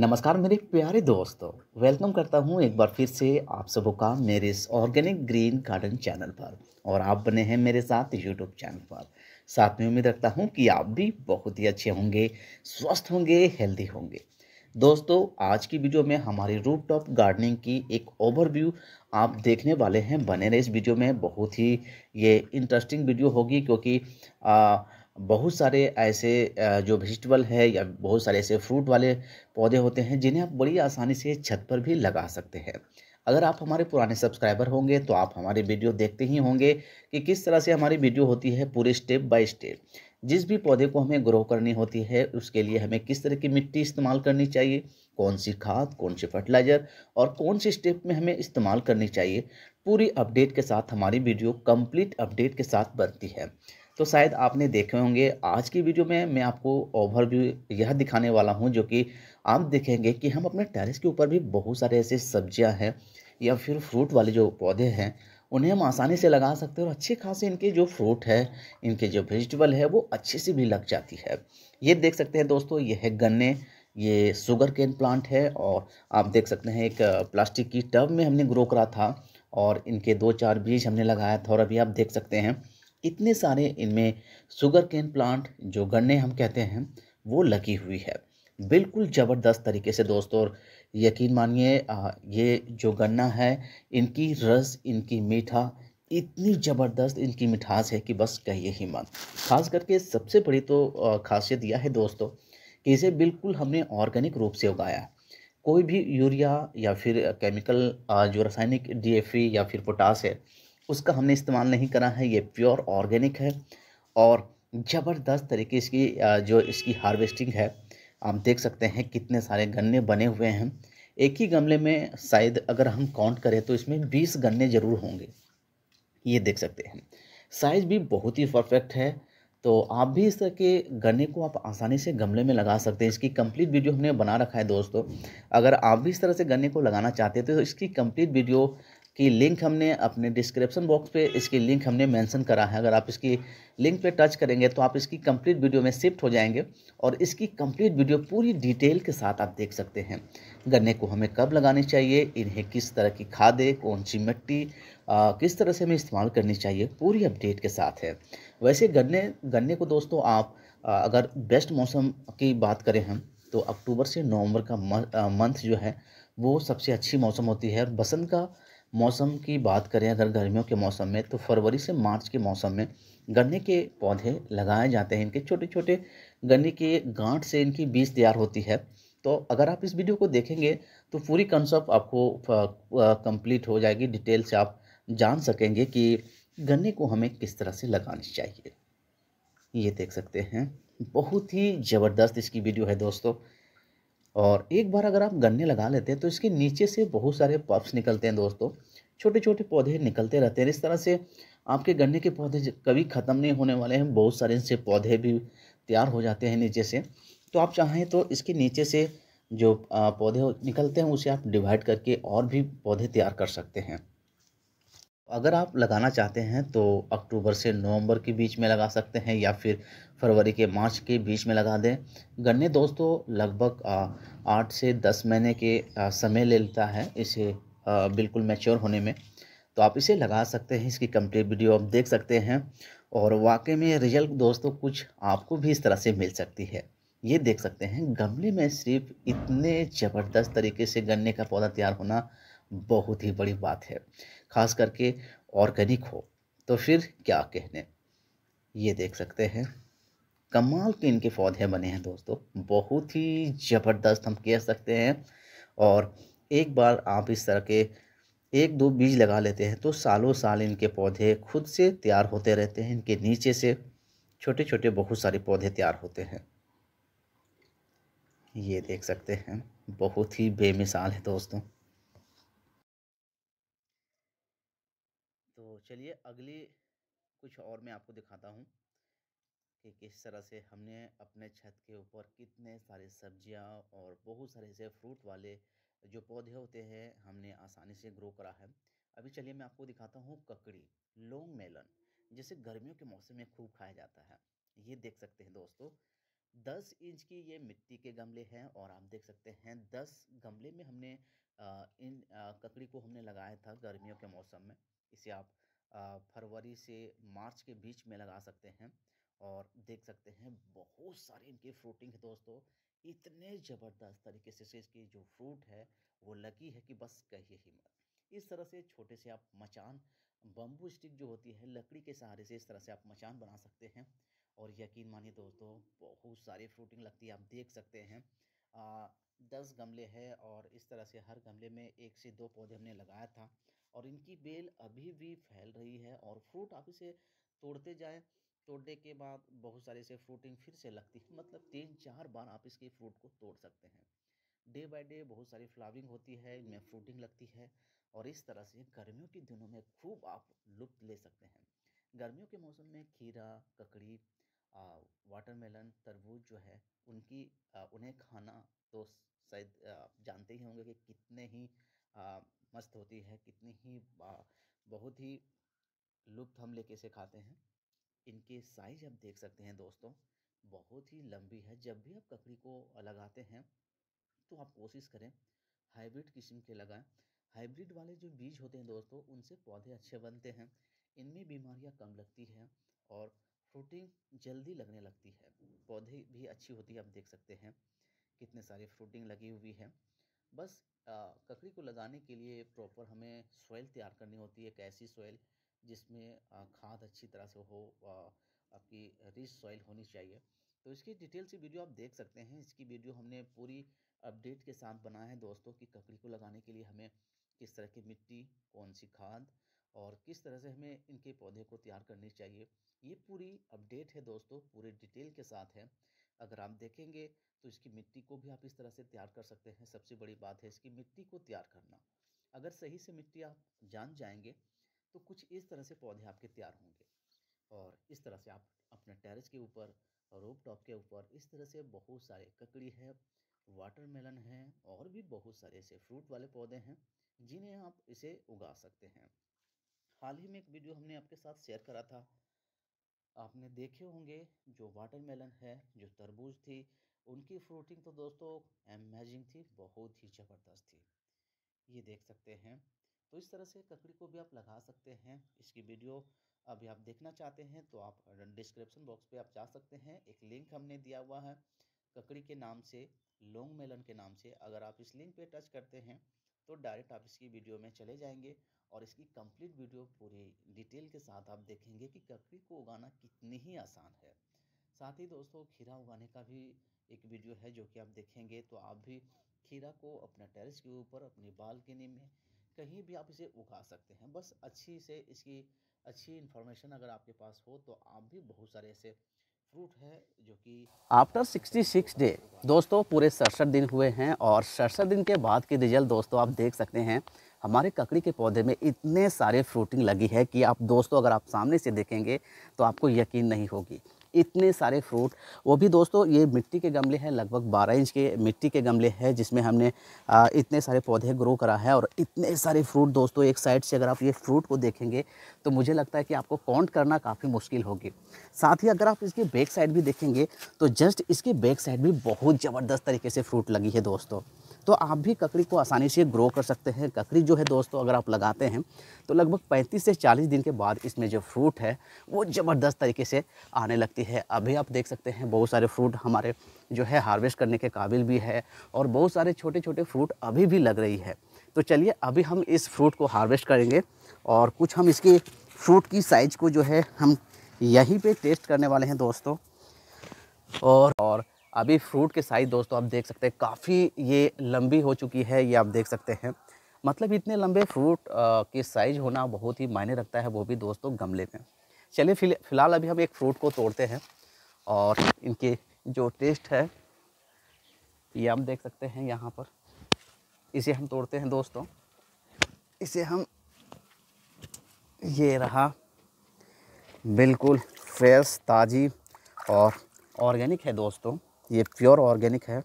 नमस्कार मेरे प्यारे दोस्तों वेलकम करता हूं एक बार फिर से आप सबों का मेरे इस ऑर्गेनिक ग्रीन गार्डन चैनल पर और आप बने हैं मेरे साथ यूट्यूब चैनल पर साथ में उम्मीद रखता हूं कि आप भी बहुत ही अच्छे होंगे स्वस्थ होंगे हेल्दी होंगे दोस्तों आज की वीडियो में हमारी रूप टॉप गार्डनिंग की एक ओवरव्यू आप देखने वाले हैं बने रहे इस वीडियो में बहुत ही ये इंटरेस्टिंग वीडियो होगी क्योंकि आ, बहुत सारे ऐसे जो वेजिटेबल है या बहुत सारे ऐसे फ्रूट वाले पौधे होते हैं जिन्हें आप बड़ी आसानी से छत पर भी लगा सकते हैं अगर आप हमारे पुराने सब्सक्राइबर होंगे तो आप हमारे वीडियो देखते ही होंगे कि किस तरह से हमारी वीडियो होती है पूरे स्टेप बाय स्टेप जिस भी पौधे को हमें ग्रो करनी होती है उसके लिए हमें किस तरह की मिट्टी इस्तेमाल करनी चाहिए कौन सी खाद कौन सी फर्टिलाइज़र और कौन सी स्टेप में हमें इस्तेमाल करनी चाहिए पूरी अपडेट के साथ हमारी वीडियो कंप्लीट अपडेट के साथ बनती है तो शायद आपने देखे होंगे आज की वीडियो में मैं आपको ओवरव्यू यह दिखाने वाला हूँ जो कि आप देखेंगे कि हम अपने टेरेस के ऊपर भी बहुत सारे ऐसे सब्जियाँ हैं या फिर फ्रूट वाले जो पौधे हैं उन्हें हम आसानी से लगा सकते हैं और अच्छे खासे इनके जो फ्रूट है इनके जो वेजिटेबल है वो अच्छे से भी लग जाती है ये देख सकते हैं दोस्तों ये है गन्ने ये शुगर केन प्लांट है और आप देख सकते हैं एक प्लास्टिक की टब में हमने ग्रो करा था और इनके दो चार बीज हमने लगाया था और अभी आप देख सकते हैं इतने सारे इनमें शुगर केन प्लांट जो गन्ने हम कहते हैं वो लगी हुई है बिल्कुल ज़बरदस्त तरीके से दोस्तों और यकीन मानिए ये जो गन्ना है इनकी रस इनकी मीठा इतनी ज़बरदस्त इनकी मिठास है कि बस कहिए ही मत खास करके सबसे बड़ी तो खासियत यह है दोस्तों कि इसे बिल्कुल हमने ऑर्गेनिक रूप से उगाया कोई भी यूरिया या फिर केमिकल जो रासायनिक डीएफई e या फिर पोटास है उसका हमने इस्तेमाल नहीं करा है ये प्योर ऑर्गेनिक है और ज़बरदस्त तरीके इसकी जो इसकी हार्वेस्टिंग है आप देख सकते हैं कितने सारे गन्ने बने हुए हैं एक ही गमले में शायद अगर हम काउंट करें तो इसमें बीस गन्ने ज़रूर होंगे ये देख सकते हैं साइज़ भी बहुत ही परफेक्ट है तो आप भी इस तरह के गन्ने को आप आसानी से गमले में लगा सकते हैं इसकी कंप्लीट वीडियो हमने बना रखा है दोस्तों अगर आप भी इस तरह से गन्ने को लगाना चाहते हैं तो इसकी कंप्लीट वीडियो की लिंक हमने अपने डिस्क्रिप्शन बॉक्स पे इसकी लिंक हमने मेंशन करा है अगर आप इसकी लिंक पे टच करेंगे तो आप इसकी कंप्लीट वीडियो में शिफ्ट हो जाएंगे और इसकी कंप्लीट वीडियो पूरी डिटेल के साथ आप देख सकते हैं गन्ने को हमें कब लगानी चाहिए इन्हें किस तरह की खादें कौन सी मिट्टी आ, किस तरह से हमें इस्तेमाल करनी चाहिए पूरी अपडेट के साथ है वैसे गन्ने गन्ने को दोस्तों आप आ, अगर बेस्ट मौसम की बात करें हम तो अक्टूबर से नवंबर का मंथ जो है वो सबसे अच्छी मौसम होती है और बसंत का मौसम की बात करें अगर गर्मियों के मौसम में तो फरवरी से मार्च के मौसम में गन्ने के पौधे लगाए जाते हैं इनके छोटे छोटे गन्ने के गांठ से इनकी बीज तैयार होती है तो अगर आप इस वीडियो को देखेंगे तो पूरी कंसेप्ट आपको कंप्लीट हो जाएगी डिटेल से आप जान सकेंगे कि गन्ने को हमें किस तरह से लगानी चाहिए ये देख सकते हैं बहुत ही ज़बरदस्त इसकी वीडियो है दोस्तों और एक बार अगर आप गन्ने लगा लेते हैं तो इसके नीचे से बहुत सारे पप्स निकलते हैं दोस्तों छोटे छोटे पौधे निकलते रहते हैं इस तरह से आपके गन्ने के पौधे कभी ख़त्म नहीं होने वाले हैं बहुत सारे इनसे पौधे भी तैयार हो जाते हैं नीचे से तो आप चाहें तो इसके नीचे से जो पौधे निकलते हैं उसे आप डिवाइड करके और भी पौधे तैयार कर सकते हैं अगर आप लगाना चाहते हैं तो अक्टूबर से नवंबर के बीच में लगा सकते हैं या फिर फरवरी के मार्च के बीच में लगा दें गन्ने दोस्तों लगभग आठ से दस महीने के समय ले लेता है इसे बिल्कुल मैच्योर होने में तो आप इसे लगा सकते हैं इसकी कंप्लीट वीडियो आप देख सकते हैं और वाकई में रिजल्ट दोस्तों कुछ आपको भी इस तरह से मिल सकती है ये देख सकते हैं गमले में सिर्फ इतने ज़बरदस्त तरीके से गन्ने का पौधा तैयार होना बहुत ही बड़ी बात है ख़ास करके ऑर्गेनिक हो तो फिर क्या कहने ये देख सकते हैं कमाल के इनके पौधे बने हैं दोस्तों बहुत ही ज़बरदस्त हम कह सकते हैं और एक बार आप इस तरह के एक दो बीज लगा लेते हैं तो सालों साल इनके पौधे खुद से तैयार होते रहते हैं इनके नीचे से छोटे छोटे बहुत सारे पौधे तैयार होते हैं ये देख सकते हैं बहुत ही बेमिसाल है दोस्तों चलिए अगली कुछ और मैं आपको दिखाता हूँ कि किस तरह से हमने अपने छत के ऊपर कितने सारे सब्जियाँ और बहुत सारे ऐसे फ्रूट वाले जो पौधे होते हैं हमने आसानी से ग्रो करा है अभी चलिए मैं आपको दिखाता हूँ ककड़ी लॉन्ग मेलन जिसे गर्मियों के मौसम में खूब खाया जाता है ये देख सकते हैं दोस्तों दस इंच की ये मिट्टी के गमले हैं और आप देख सकते हैं दस गमले में हमने इन ककड़ी को हमने लगाया था गर्मियों के मौसम में इसे आप फरवरी से मार्च के बीच में लगा सकते हैं और देख सकते हैं बहुत सारे इनकी फ्रूटिंग है दोस्तों इतने ज़बरदस्त तरीके से इसकी जो फ्रूट है वो लगी है कि बस कहिए ही मत इस तरह से छोटे से आप मचान बम्बू स्टिक जो होती है लकड़ी के सहारे से इस तरह से आप मचान बना सकते हैं और यकीन मानिए दोस्तों बहुत सारी फ्रूटिंग लगती है आप देख सकते हैं आ, दस गमले हैं और इस तरह से हर गमले में एक से दो पौधे हमने लगाया था और इनकी बेल अभी भी फैल रही है और फ्रूट आप इसे तोड़ते जाएँ तोड़ने के बाद बहुत सारे से फ्रूटिंग फिर से लगती है मतलब तीन चार बार आप इसके फ्रूट को तोड़ सकते हैं डे बाय डे बहुत सारी फ्लावरिंग होती है इनमें फ्रूटिंग लगती है और इस तरह से गर्मियों के दिनों में खूब आप लुप्त ले सकते हैं गर्मियों के मौसम में खीरा ककड़ी वाटरमेलन तरबूज जो है उनकी आ, उन्हें खाना तो शायद आप जानते ही होंगे कि कितने ही आ, मस्त होती है कितनी ही बहुत ही लुप्त हम लेके से खाते हैं इनके साइज आप देख सकते हैं दोस्तों बहुत ही लंबी है जब भी आप ककड़ी को लगाते हैं तो आप कोशिश करें हाइब्रिड किस्म के लगाएं हाइब्रिड वाले जो बीज होते हैं दोस्तों उनसे पौधे अच्छे बनते हैं इनमें बीमारियां कम लगती हैं और फ्रूटिंग जल्दी लगने लगती है पौधे भी अच्छी होती है आप देख सकते हैं कितने सारे फ्रूटिंग लगी हुई है बस ककड़ी को लगाने के लिए प्रॉपर हमें सोयल तैयार करनी होती है एक ऐसी सोयल जिसमें खाद अच्छी तरह से हो आपकी रिच सॉइल होनी चाहिए तो इसकी डिटेल से वीडियो आप देख सकते हैं इसकी वीडियो हमने पूरी अपडेट के साथ बनाया है दोस्तों कि ककड़ी को लगाने के लिए हमें किस तरह की मिट्टी कौन सी खाद और किस तरह से हमें इनके पौधे को तैयार करनी चाहिए ये पूरी अपडेट है दोस्तों पूरे डिटेल के साथ है अगर आप देखेंगे तो इसकी मिट्टी को भी आप इस तरह से तैयार कर सकते हैं सबसे बड़ी बात है इसकी मिट्टी को तैयार करना अगर सही से मिट्टी आप जान जाएंगे तो कुछ इस तरह से पौधे आपके तैयार होंगे और इस तरह से आप अपने टेरेस के ऊपर रोप टॉप के ऊपर इस तरह से बहुत सारे ककड़ी है वाटरमेलन है और भी बहुत सारे ऐसे फ्रूट वाले पौधे हैं जिन्हें आप इसे उगा सकते हैं हाल ही में एक वीडियो हमने आपके साथ शेयर करा था आपने देखे होंगे जो वाटरमेलन है जो तरबूज थी उनकी फ्रूटिंग तो दोस्तों अमेजिंग थी बहुत ही ज़बरदस्त थी ये देख सकते हैं तो इस तरह से ककड़ी को भी आप लगा सकते हैं इसकी वीडियो अभी आप देखना चाहते हैं तो आप डिस्क्रिप्शन बॉक्स पे आप जा सकते हैं एक लिंक हमने दिया हुआ है ककड़ी के नाम से लॉन्ग मेलन के नाम से अगर आप इस लिंक पे टच करते हैं तो डायरेक्ट आप इसकी वीडियो में चले जाएंगे और इसकी कंप्लीट वीडियो पूरी डिटेल के साथ आप देखेंगे कि ककड़ी को उगाना कितनी ही आसान है साथ ही दोस्तों खीरा उगाने का भी एक वीडियो है जो कि आप देखेंगे तो आप भी खीरा को अपने टेरिस के ऊपर अपनी बालकनी में कहीं भी आप इसे उगा सकते हैं बस अच्छी से इसकी अच्छी इन्फॉर्मेशन अगर आपके पास हो तो आप भी बहुत सारे ऐसे फ्रूट है जो कि आफ्टर 66 डे दोस्तों पूरे सड़सठ दिन हुए हैं और सड़सठ दिन के बाद के रिजल्ट दोस्तों आप देख सकते हैं हमारे ककड़ी के पौधे में इतने सारे फ्रूटिंग लगी है कि आप दोस्तों अगर आप सामने से देखेंगे तो आपको यकीन नहीं होगी इतने सारे फ्रूट वो भी दोस्तों ये मिट्टी के गमले हैं लगभग बारह इंच के मिट्टी के गमले हैं जिसमें हमने इतने सारे पौधे ग्रो करा है और इतने सारे फ्रूट दोस्तों एक साइड से अगर आप ये फ्रूट को देखेंगे तो मुझे लगता है कि आपको काउंट करना काफ़ी मुश्किल होगी साथ ही अगर आप इसकी बैक साइड भी देखेंगे तो जस्ट इसकी बैक साइड भी बहुत ज़बरदस्त तरीके से फ्रूट लगी है दोस्तों तो आप भी ककड़ी को आसानी से ग्रो कर सकते हैं ककड़ी जो है दोस्तों अगर आप लगाते हैं तो लगभग 35 से 40 दिन के बाद इसमें जो फ्रूट है वो ज़बरदस्त तरीके से आने लगती है अभी आप देख सकते हैं बहुत सारे फ्रूट हमारे जो है हार्वेस्ट करने के काबिल भी है और बहुत सारे छोटे छोटे फ्रूट अभी भी लग रही है तो चलिए अभी हम इस फ्रूट को हार्वेस्ट करेंगे और कुछ हम इसके फ्रूट की साइज़ को जो है हम यहीं पर टेस्ट करने वाले हैं दोस्तों और और अभी फ्रूट के साइज़ दोस्तों आप देख सकते हैं काफ़ी ये लंबी हो चुकी है ये आप देख सकते हैं मतलब इतने लंबे फ्रूट के साइज होना बहुत ही मायने रखता है वो भी दोस्तों गमले में चलिए फिलहाल अभी हम एक फ्रूट को तोड़ते हैं और इनके जो टेस्ट है ये आप देख सकते हैं यहाँ पर इसे हम तोड़ते हैं दोस्तों इसे हम ये रहा बिल्कुल फ्रेश ताज़ी और ऑर्गेनिक है दोस्तों ये प्योर ऑर्गेनिक है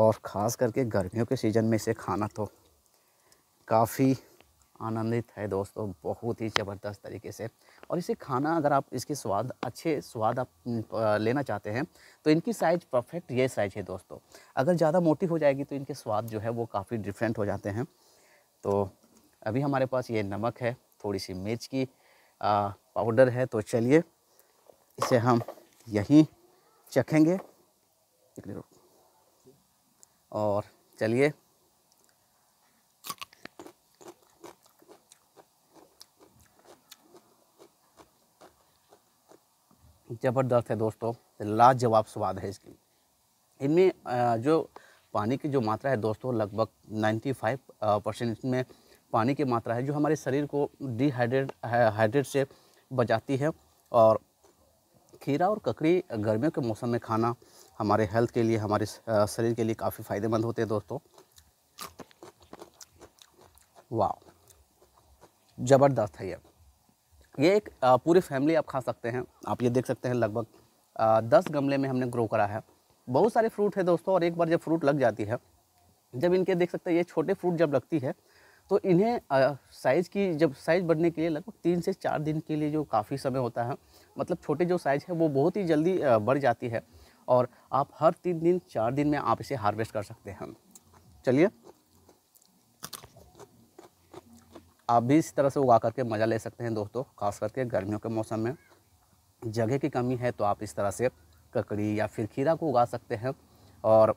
और ख़ास करके गर्मियों के सीज़न में इसे खाना तो काफ़ी आनंदित है दोस्तों बहुत ही ज़बरदस्त तरीके से और इसे खाना अगर आप इसके स्वाद अच्छे स्वाद आप लेना चाहते हैं तो इनकी साइज़ परफेक्ट ये साइज़ है दोस्तों अगर ज़्यादा मोटी हो जाएगी तो इनके स्वाद जो है वो काफ़ी डिफरेंट हो जाते हैं तो अभी हमारे पास ये नमक है थोड़ी सी मिर्च की पाउडर है तो चलिए इसे हम यहीं चखेंगे और चलिए ज़बरदस्त है दोस्तों लाजवाब स्वाद है इसकी इनमें जो पानी की जो मात्रा है दोस्तों लगभग 95 परसेंट इसमें पानी की मात्रा है जो हमारे शरीर को डिहाइड्रेट हाइड्रेट से बचाती है और खीरा और ककड़ी गर्मियों के मौसम में खाना हमारे हेल्थ के लिए हमारे शरीर के लिए काफ़ी फ़ायदेमंद होते हैं दोस्तों वाह ज़बरदस्त है ये ये एक पूरी फैमिली आप खा सकते हैं आप ये देख सकते हैं लगभग दस गमले में हमने ग्रो करा है बहुत सारे फ्रूट है दोस्तों और एक बार जब फ्रूट लग जाती है जब इनके देख सकते हैं ये छोटे फ्रूट जब लगती है तो इन्हें साइज़ की जब साइज़ बढ़ने के लिए लगभग तीन से चार दिन के लिए जो काफ़ी समय होता है मतलब छोटे जो साइज़ है वो बहुत ही जल्दी बढ़ जाती है और आप हर तीन दिन चार दिन में आप इसे हार्वेस्ट कर सकते हैं चलिए आप भी इस तरह से उगा करके मज़ा ले सकते हैं दोस्तों खास करके गर्मियों के मौसम में जगह की कमी है तो आप इस तरह से ककड़ी या फिर खीरा को उगा सकते हैं और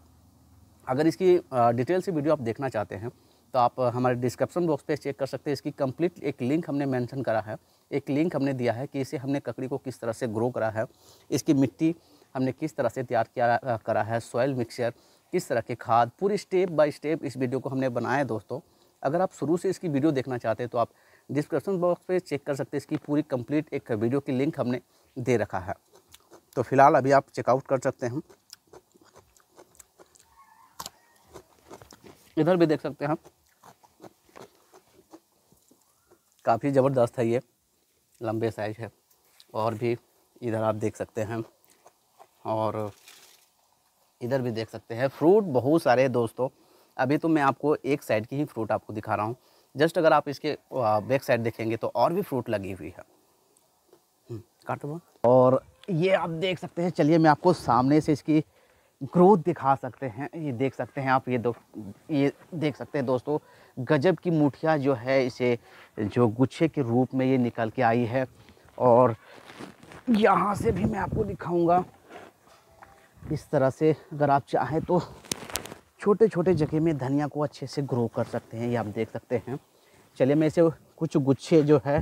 अगर इसकी डिटेल से वीडियो आप देखना चाहते हैं तो आप हमारे डिस्क्रिप्शन बॉक्स पे चेक कर सकते हैं इसकी कंप्लीट एक लिंक हमने मेंशन करा है एक लिंक हमने दिया है कि इसे हमने ककड़ी को किस तरह से ग्रो करा है इसकी मिट्टी हमने किस तरह से तैयार किया करा है सॉयल मिक्सचर किस तरह के खाद पूरी स्टेप बाय स्टेप इस वीडियो को हमने बनाया है दोस्तों अगर आप शुरू से इसकी वीडियो देखना चाहते हैं तो आप डिस्क्रिप्शन बॉक्स पर चेक कर सकते हैं इसकी पूरी कम्प्लीट एक वीडियो की लिंक हमने दे रखा है तो फिलहाल अभी आप चेकआउट कर सकते हैं इधर भी देख सकते हैं काफ़ी ज़बरदस्त है ये लंबे साइज है और भी इधर आप देख सकते हैं और इधर भी देख सकते हैं फ्रूट बहुत सारे दोस्तों अभी तो मैं आपको एक साइड की ही फ्रूट आपको दिखा रहा हूँ जस्ट अगर आप इसके बैक साइड देखेंगे तो और भी फ्रूट लगी हुई है हम्म, काट और ये आप देख सकते हैं चलिए मैं आपको सामने से इसकी ग्रोथ दिखा सकते हैं ये देख सकते हैं आप ये दो ये देख सकते हैं दोस्तों गजब की मुठिया जो है इसे जो गुच्छे के रूप में ये निकल के आई है और यहाँ से भी मैं आपको दिखाऊंगा इस तरह से अगर आप चाहें तो छोटे छोटे जगह में धनिया को अच्छे से ग्रो कर सकते हैं ये आप देख सकते हैं चलिए मैं इसे कुछ गुच्छे जो है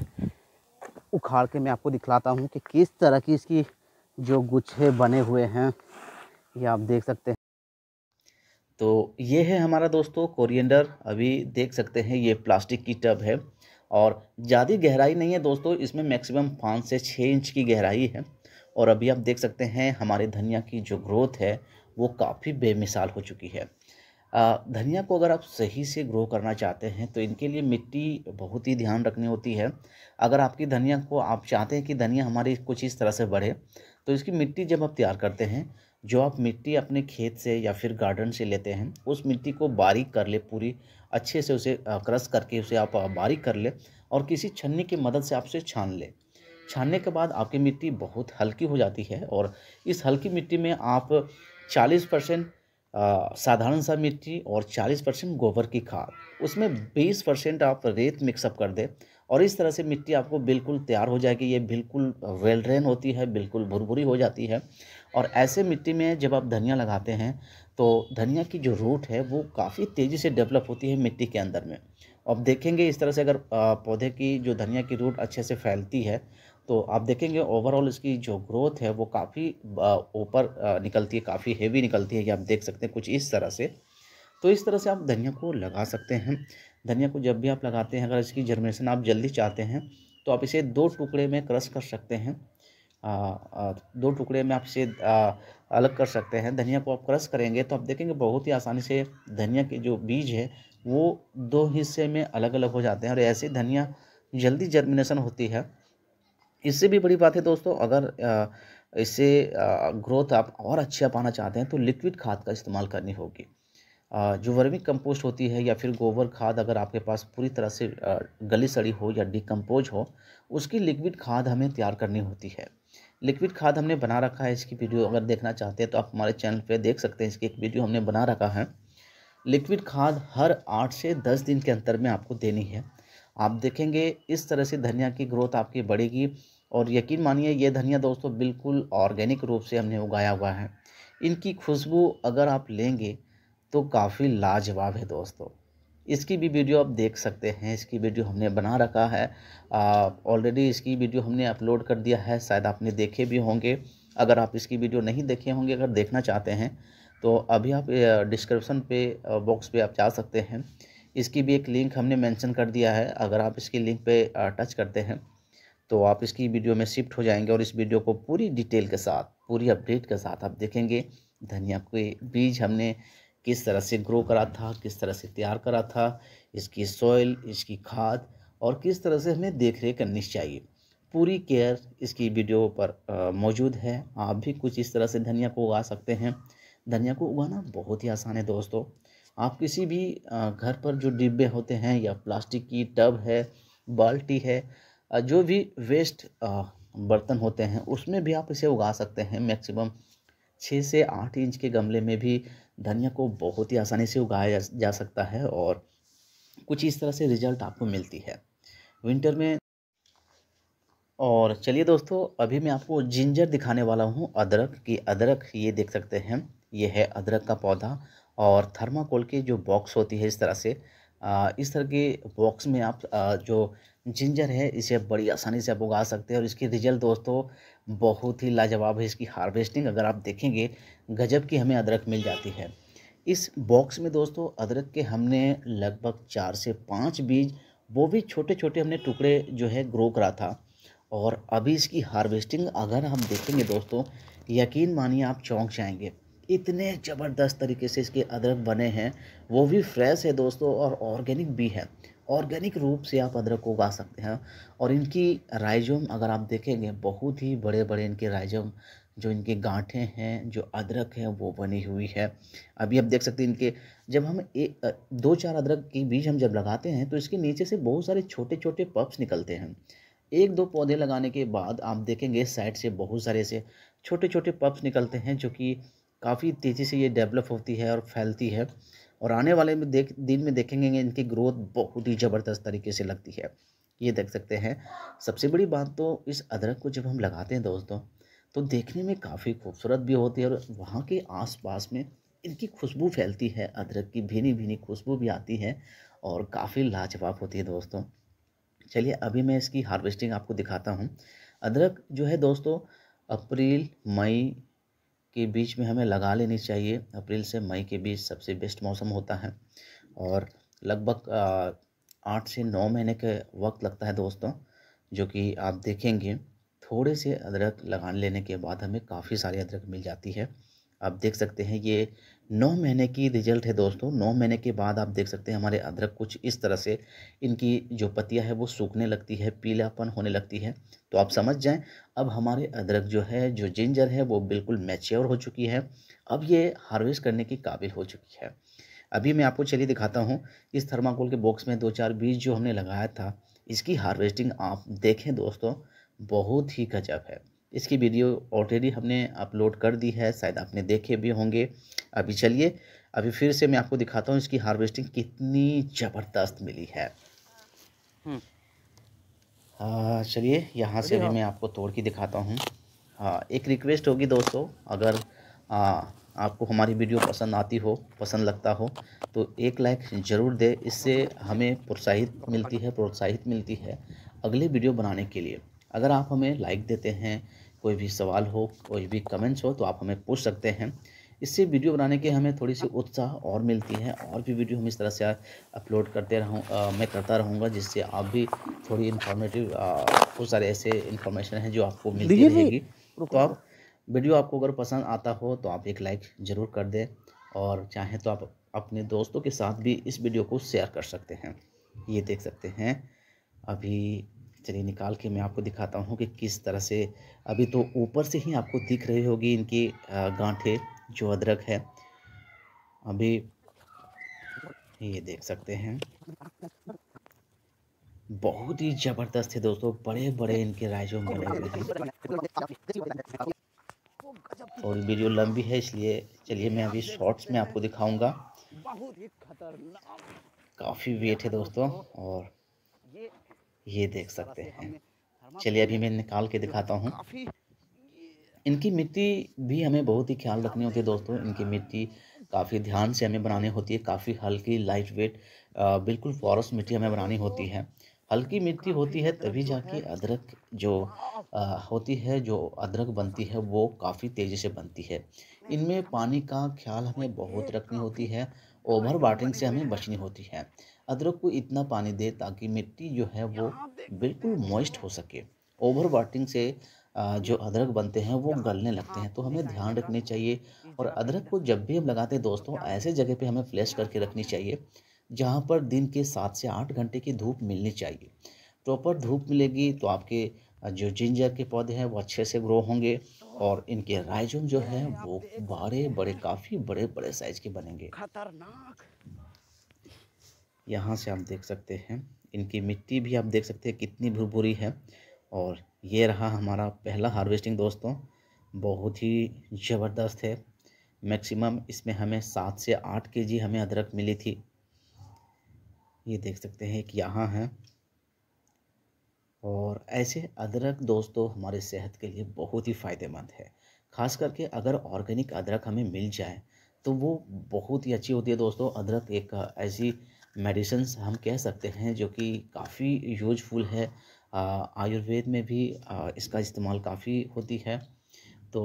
उखाड़ के मैं आपको दिखलाता हूँ कि किस तरह की इसकी जो गुच्छे बने हुए हैं ये आप देख सकते हैं तो ये है हमारा दोस्तों कोरिएंडर अभी देख सकते हैं ये प्लास्टिक की टब है और ज़्यादा गहराई नहीं है दोस्तों इसमें मैक्सिमम पाँच से छः इंच की गहराई है और अभी आप देख सकते हैं हमारे धनिया की जो ग्रोथ है वो काफ़ी बेमिसाल हो चुकी है धनिया को अगर आप सही से ग्रो करना चाहते हैं तो इनके लिए मिट्टी बहुत ही ध्यान रखनी होती है अगर आपकी धनिया को आप चाहते हैं कि धनिया हमारी कुछ इस तरह से बढ़े तो इसकी मिट्टी जब आप तैयार करते हैं जो आप मिट्टी अपने खेत से या फिर गार्डन से लेते हैं उस मिट्टी को बारीक कर ले पूरी अच्छे से उसे क्रश करके उसे आप बारीक कर ले और किसी छन्नी की मदद से आप उसे छान ले छानने के बाद आपकी मिट्टी बहुत हल्की हो जाती है और इस हल्की मिट्टी में आप 40 परसेंट साधारण सा मिट्टी और 40 परसेंट गोबर की खाद उसमें 20 परसेंट आप रेत मिक्सअप कर दें और इस तरह से मिट्टी आपको बिल्कुल तैयार हो जाएगी ये बिल्कुल वेल ड्रेन होती है बिल्कुल भुरभुरी हो जाती है और ऐसे मिट्टी में जब आप धनिया लगाते हैं तो धनिया की जो रूट है वो काफ़ी तेज़ी से डेवलप होती है मिट्टी के अंदर में अब देखेंगे इस तरह से अगर पौधे की जो धनिया की रूट अच्छे से फैलती है तो आप देखेंगे ओवरऑल इसकी जो ग्रोथ है वो काफ़ी ऊपर निकलती है काफ़ी हेवी निकलती है कि आप देख सकते हैं कुछ इस तरह से तो इस तरह से आप धनिया को लगा सकते हैं धनिया को जब भी आप लगाते हैं अगर इसकी जर्मिनेशन आप जल्दी चाहते हैं तो आप इसे दो टुकड़े में क्रश कर सकते हैं आ, आ, दो टुकड़े में आप इसे आ, अलग कर सकते हैं धनिया को आप क्रश करेंगे तो आप देखेंगे बहुत ही आसानी से धनिया के जो बीज है वो दो हिस्से में अलग अलग हो जाते हैं और ऐसे धनिया जल्दी जर्मिनेशन होती है इससे भी बड़ी बात है दोस्तों अगर इससे ग्रोथ आप और अच्छा पाना चाहते हैं तो लिक्विड खाद का इस्तेमाल करनी होगी जो वर्मी कंपोस्ट होती है या फिर गोबर खाद अगर आपके पास पूरी तरह से गली सड़ी हो या डिकम्पोज हो उसकी लिक्विड खाद हमें तैयार करनी होती है लिक्विड खाद हमने बना रखा है इसकी वीडियो अगर देखना चाहते हैं तो आप हमारे चैनल पे देख सकते हैं इसकी एक वीडियो हमने बना रखा है लिक्विड खाद हर आठ से दस दिन के अंतर में आपको देनी है आप देखेंगे इस तरह से धनिया की ग्रोथ आपकी बढ़ेगी और यकीन मानिए ये धनिया दोस्तों बिल्कुल ऑर्गेनिक रूप से हमने उगाया हुआ है इनकी खुशबू अगर आप लेंगे तो काफ़ी लाजवाब है दोस्तों इसकी भी वीडियो आप देख सकते हैं इसकी वीडियो हमने बना रखा है ऑलरेडी इसकी वीडियो हमने अपलोड कर दिया है शायद आपने देखे भी होंगे अगर आप इसकी वीडियो नहीं देखे होंगे अगर देखना चाहते हैं तो अभी आप डिस्क्रिप्शन पे बॉक्स पे आप जा सकते हैं इसकी भी एक लिंक हमने मेंशन कर दिया है अगर आप इसकी लिंक पे टच करते हैं तो आप इसकी वीडियो में शिफ्ट हो जाएंगे और इस वीडियो को पूरी डिटेल के साथ पूरी अपडेट के साथ आप देखेंगे धनिया के बीज हमने किस तरह से ग्रो करा था किस तरह से तैयार करा था इसकी सॉइल इसकी खाद और किस तरह से हमें देख रेख करनी चाहिए पूरी केयर इसकी वीडियो पर मौजूद है आप भी कुछ इस तरह से धनिया को उगा सकते हैं धनिया को उगाना बहुत ही आसान है दोस्तों आप किसी भी घर पर जो डिब्बे होते हैं या प्लास्टिक की टब है बाल्टी है जो भी वेस्ट बर्तन होते हैं उसमें भी आप इसे उगा सकते हैं मैक्सिमम छः से आठ इंच के गमले में भी धनिया को बहुत ही आसानी से उगाया जा सकता है और कुछ इस तरह से रिजल्ट आपको मिलती है विंटर में और चलिए दोस्तों अभी मैं आपको जिंजर दिखाने वाला हूँ अदरक की अदरक ये देख सकते हैं ये है अदरक का पौधा और थर्माकोल की जो बॉक्स होती है इस तरह से इस तरह के बॉक्स में आप जो जिंजर है इसे बड़ी आसानी से आप उगा सकते हैं और इसकी रिजल्ट दोस्तों बहुत ही लाजवाब है इसकी हार्वेस्टिंग अगर आप देखेंगे गजब की हमें अदरक मिल जाती है इस बॉक्स में दोस्तों अदरक के हमने लगभग चार से पाँच बीज वो भी छोटे छोटे हमने टुकड़े जो है ग्रो करा था और अभी इसकी हार्वेस्टिंग अगर हम देखेंगे दोस्तों यकीन मानिए आप चौंक जाएंगे इतने ज़बरदस्त तरीके से इसके अदरक बने हैं वो भी फ्रेश है दोस्तों और ऑर्गेनिक भी है ऑर्गेनिक रूप से आप अदरक को उगा सकते हैं और इनकी राइजोम अगर आप देखेंगे बहुत ही बड़े बड़े इनके राइजोम जो इनके गांठे हैं जो अदरक हैं वो बनी हुई है अभी आप देख सकते हैं इनके जब हम एक दो चार अदरक के बीज हम जब लगाते हैं तो इसके नीचे से बहुत सारे छोटे छोटे पप्स निकलते हैं एक दो पौधे लगाने के बाद आप देखेंगे साइड से बहुत सारे से छोटे छोटे पप्स निकलते हैं जो कि काफ़ी तेज़ी से ये डेवलप होती है और फैलती है और आने वाले में देख दिन में देखेंगे इनकी ग्रोथ बहुत ही ज़बरदस्त तरीके से लगती है ये देख सकते हैं सबसे बड़ी बात तो इस अदरक को जब हम लगाते हैं दोस्तों तो देखने में काफ़ी खूबसूरत भी होती है और वहाँ के आस में इनकी खुशबू फैलती है अदरक की भीनी भीनी खुशबू भी आती है और काफ़ी लाजवाब होती है दोस्तों चलिए अभी मैं इसकी हार्वेस्टिंग आपको दिखाता हूँ अदरक जो है दोस्तों अप्रैल मई के बीच में हमें लगा लेनी चाहिए अप्रैल से मई के बीच सबसे बेस्ट मौसम होता है और लगभग आठ से नौ महीने के वक्त लगता है दोस्तों जो कि आप देखेंगे थोड़े से अदरक लगा लेने के बाद हमें काफ़ी सारी अदरक मिल जाती है आप देख सकते हैं ये नौ महीने की रिजल्ट है दोस्तों नौ महीने के बाद आप देख सकते हैं हमारे अदरक कुछ इस तरह से इनकी जो पत्तियां है वो सूखने लगती है पीलापन होने लगती है तो आप समझ जाएं अब हमारे अदरक जो है जो जिंजर है वो बिल्कुल मैच्योर हो चुकी है अब ये हार्वेस्ट करने के काबिल हो चुकी है अभी मैं आपको चलिए दिखाता हूँ इस थर्माकोल के बॉक्स में दो चार बीज जो हमने लगाया था इसकी हार्वेस्टिंग आप देखें दोस्तों बहुत ही गजब है इसकी वीडियो ऑलरेडी हमने अपलोड कर दी है शायद आपने देखे भी होंगे अभी चलिए अभी फिर से मैं आपको दिखाता हूँ इसकी हार्वेस्टिंग कितनी ज़बरदस्त मिली है हम्म। चलिए यहाँ से भी मैं आपको तोड़ के दिखाता हूँ हाँ एक रिक्वेस्ट होगी दोस्तों अगर आ, आपको हमारी वीडियो पसंद आती हो पसंद लगता हो तो एक लाइक ज़रूर दे इससे हमें प्रोत्साहित मिलती है प्रोत्साहित मिलती है अगले वीडियो बनाने के लिए अगर आप हमें लाइक देते हैं कोई भी सवाल हो कोई भी कमेंट्स हो तो आप हमें पूछ सकते हैं इससे वीडियो बनाने के हमें थोड़ी सी उत्साह और मिलती है और भी वीडियो हम इस तरह से अपलोड करते रहूँ मैं करता रहूँगा जिससे आप भी थोड़ी इन्फॉर्मेटिव बहुत सारे ऐसे इन्फॉर्मेशन हैं जो आपको मिलती रहेगी तो आप वीडियो आपको अगर पसंद आता हो तो आप एक लाइक ज़रूर कर दें और चाहें तो आप अपने दोस्तों के साथ भी इस वीडियो को शेयर कर सकते हैं ये देख सकते हैं अभी चलिए निकाल के मैं आपको दिखाता हूँ कि किस तरह से अभी तो ऊपर से ही आपको दिख रही होगी इनकी गांठे जो अदरक है अभी ये देख सकते हैं बहुत ही ज़बरदस्त है दोस्तों बड़े बड़े इनके राइजोम में हैं और वीडियो लंबी है इसलिए चलिए मैं अभी शॉर्ट्स में आपको दिखाऊंगा काफ़ी वेट है दोस्तों और ये देख सकते हैं चलिए अभी मैं निकाल के दिखाता हूँ इनकी मिट्टी भी हमें बहुत ही ख्याल रखनी होती है दोस्तों इनकी हाँ। मिट्टी काफ़ी ध्यान से हमें बनानी होती है काफ़ी हल्की लाइट वेट बिल्कुल फॉरेस्ट तो मिट्टी हमें बनानी होती है हल्की मिट्टी होती है तभी जाके अदरक जो आ, हाँ। होती है जो अदरक बनती है वो काफ़ी तेज़ी से बनती है इनमें पानी का ख्याल हमें बहुत रखनी होती है हाँ, ओवर वाटरिंग से हमें बचनी होती है अदरक को इतना पानी दे ताकि मिट्टी जो है वो बिल्कुल मॉइस्ट हो सके ओवर वाटिंग से जो अदरक बनते हैं वो गलने लगते हैं तो हमें ध्यान रखने चाहिए और हाँ, अदरक को जब भी हम लगाते हैं तो दोस्तों ऐसे जगह पे हमें फ्लैश करके रखनी चाहिए जहाँ पर दिन के सात से आठ घंटे की धूप मिलनी चाहिए प्रॉपर धूप मिलेगी तो आपके जो जिंजर के पौधे हैं वो अच्छे से ग्रो होंगे तो और इनके राइजोम तो जो है वो बड़े बड़े काफ़ी बड़े बड़े साइज़ के बनेंगे खतरनाक यहाँ से आप देख सकते हैं इनकी मिट्टी भी आप देख सकते हैं कितनी भुरभुरी है और ये रहा हमारा पहला हार्वेस्टिंग दोस्तों बहुत ही ज़बरदस्त है मैक्सिमम इसमें हमें सात से आठ के जी हमें अदरक मिली थी ये देख सकते हैं कि यहाँ है और ऐसे अदरक दोस्तों हमारे सेहत के लिए बहुत ही फ़ायदेमंद है ख़ास करके अगर ऑर्गेनिक अदरक हमें मिल जाए तो वो बहुत ही अच्छी होती है दोस्तों अदरक एक ऐसी मेडिसन्स हम कह सकते हैं जो कि काफ़ी यूजफुल है आयुर्वेद में भी इसका इस्तेमाल काफ़ी होती है तो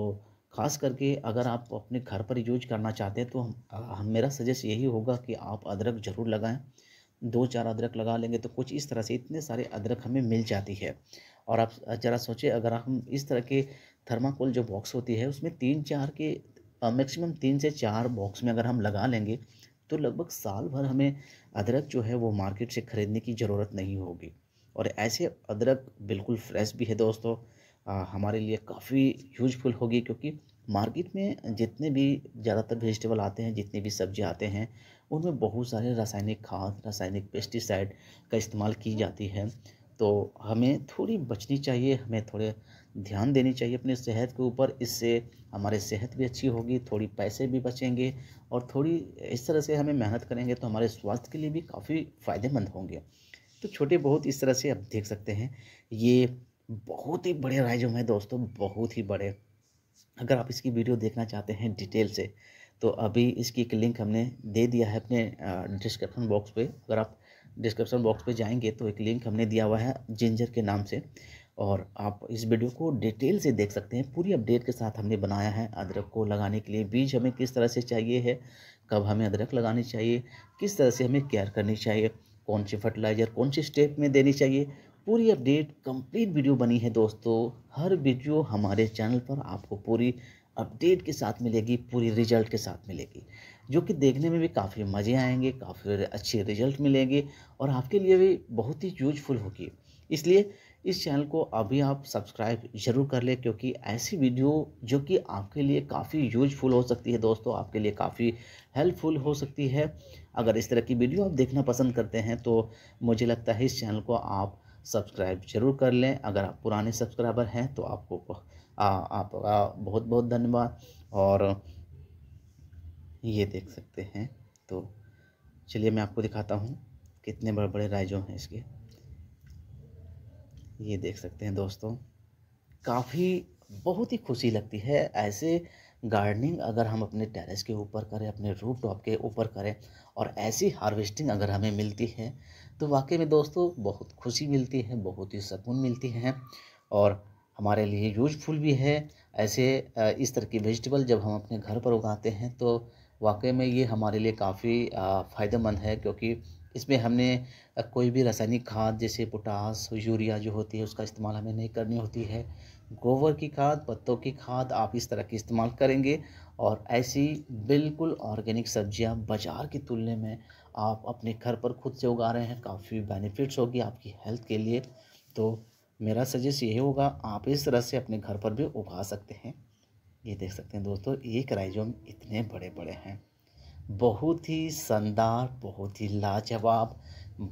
ख़ास करके अगर आप अपने घर पर यूज करना चाहते हैं तो हम मेरा सजेस्ट यही होगा कि आप अदरक ज़रूर लगाएं दो चार अदरक लगा लेंगे तो कुछ इस तरह से इतने सारे अदरक हमें मिल जाती है और आप ज़रा सोचें अगर हम इस तरह के थर्माकोल जो बॉक्स होती है उसमें तीन चार के मैक्सिमम तीन से चार बॉक्स में अगर हम लगा लेंगे तो लगभग साल भर हमें अदरक जो है वो मार्केट से ख़रीदने की ज़रूरत नहीं होगी और ऐसे अदरक बिल्कुल फ्रेश भी है दोस्तों आ, हमारे लिए काफ़ी यूजफुल होगी क्योंकि मार्केट में जितने भी ज़्यादातर वेजिटेबल आते हैं जितने भी सब्जी आते हैं उनमें बहुत सारे रासायनिक खाद रासायनिक पेस्टिसाइड का इस्तेमाल की जाती है तो हमें थोड़ी बचनी चाहिए हमें थोड़े ध्यान देनी चाहिए अपने सेहत के ऊपर इससे हमारे सेहत भी अच्छी होगी थोड़ी पैसे भी बचेंगे और थोड़ी इस तरह से हमें मेहनत करेंगे तो हमारे स्वास्थ्य के लिए भी काफ़ी फ़ायदेमंद होंगे तो छोटे बहुत इस तरह से आप देख सकते हैं ये बहुत ही बड़े राइजोम है दोस्तों बहुत ही बड़े अगर आप इसकी वीडियो देखना चाहते हैं डिटेल से तो अभी इसकी एक लिंक हमने दे दिया है अपने डिस्क्रिप्शन बॉक्स पे अगर आप डिस्क्रिप्शन बॉक्स पे जाएंगे तो एक लिंक हमने दिया हुआ है जिंजर के नाम से और आप इस वीडियो को डिटेल से देख सकते हैं पूरी अपडेट के साथ हमने बनाया है अदरक को लगाने के लिए बीज हमें किस तरह से चाहिए है कब हमें अदरक लगानी चाहिए किस तरह से हमें केयर करनी चाहिए कौन सी फर्टिलाइज़र कौन से स्टेप में देनी चाहिए पूरी अपडेट कंप्लीट वीडियो बनी है दोस्तों हर वीडियो हमारे चैनल पर आपको पूरी अपडेट के साथ मिलेगी पूरी रिजल्ट के साथ मिलेगी जो कि देखने में भी काफ़ी मज़े आएंगे काफ़ी अच्छे रिजल्ट मिलेंगे और आपके लिए भी बहुत ही यूजफुल होगी इसलिए इस चैनल को अभी आप सब्सक्राइब जरूर कर लें क्योंकि ऐसी वीडियो जो कि आपके लिए काफ़ी यूजफुल हो सकती है दोस्तों आपके लिए काफ़ी हेल्पफुल हो सकती है अगर इस तरह की वीडियो आप देखना पसंद करते हैं तो मुझे लगता है इस चैनल को आप सब्सक्राइब जरूर कर लें अगर आप पुराने सब्सक्राइबर हैं तो आपको आपका बहुत बहुत धन्यवाद और ये देख सकते हैं तो चलिए मैं आपको दिखाता हूँ कितने बड़े बड़े राइजों हैं इसके ये देख सकते हैं दोस्तों काफ़ी बहुत ही खुशी लगती है ऐसे गार्डनिंग अगर हम अपने टेरेस के ऊपर करें अपने रूफ टॉप के ऊपर करें और ऐसी हार्वेस्टिंग अगर हमें मिलती है तो वाकई में दोस्तों बहुत खुशी मिलती है बहुत ही सुकून मिलती है और हमारे लिए यूजफुल भी है ऐसे इस तरह की वेजिटेबल जब हम अपने घर पर उगाते हैं तो वाकई में ये हमारे लिए काफ़ी फ़ायदेमंद है क्योंकि इसमें हमने कोई भी रासायनिक खाद जैसे पोटास यूरिया जो होती है उसका इस्तेमाल हमें नहीं करनी होती है गोबर की खाद पत्तों की खाद आप इस तरह की इस्तेमाल करेंगे और ऐसी बिल्कुल ऑर्गेनिक सब्जियां बाज़ार की तुलने में आप अपने घर पर खुद से उगा रहे हैं काफ़ी बेनिफिट्स होगी आपकी हेल्थ के लिए तो मेरा सजेस्ट यही होगा आप इस तरह से अपने घर पर भी उगा सकते हैं ये देख सकते हैं दोस्तों ये राइजोम इतने बड़े बड़े हैं बहुत ही शानदार बहुत ही लाजवाब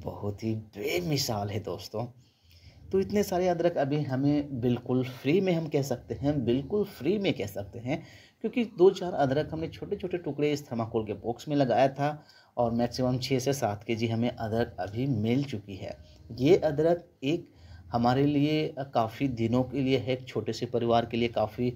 बहुत ही बेमिसाल है दोस्तों तो इतने सारे अदरक अभी हमें बिल्कुल फ्री में हम कह सकते हैं बिल्कुल फ्री में कह सकते हैं क्योंकि दो चार अदरक हमने छोटे छोटे टुकड़े इस थर्माकोल के बॉक्स में लगाया था और मैक्सिमम छः से सात के जी हमें अदरक अभी मिल चुकी है ये अदरक एक हमारे लिए काफ़ी दिनों के लिए है एक छोटे से परिवार के लिए काफ़ी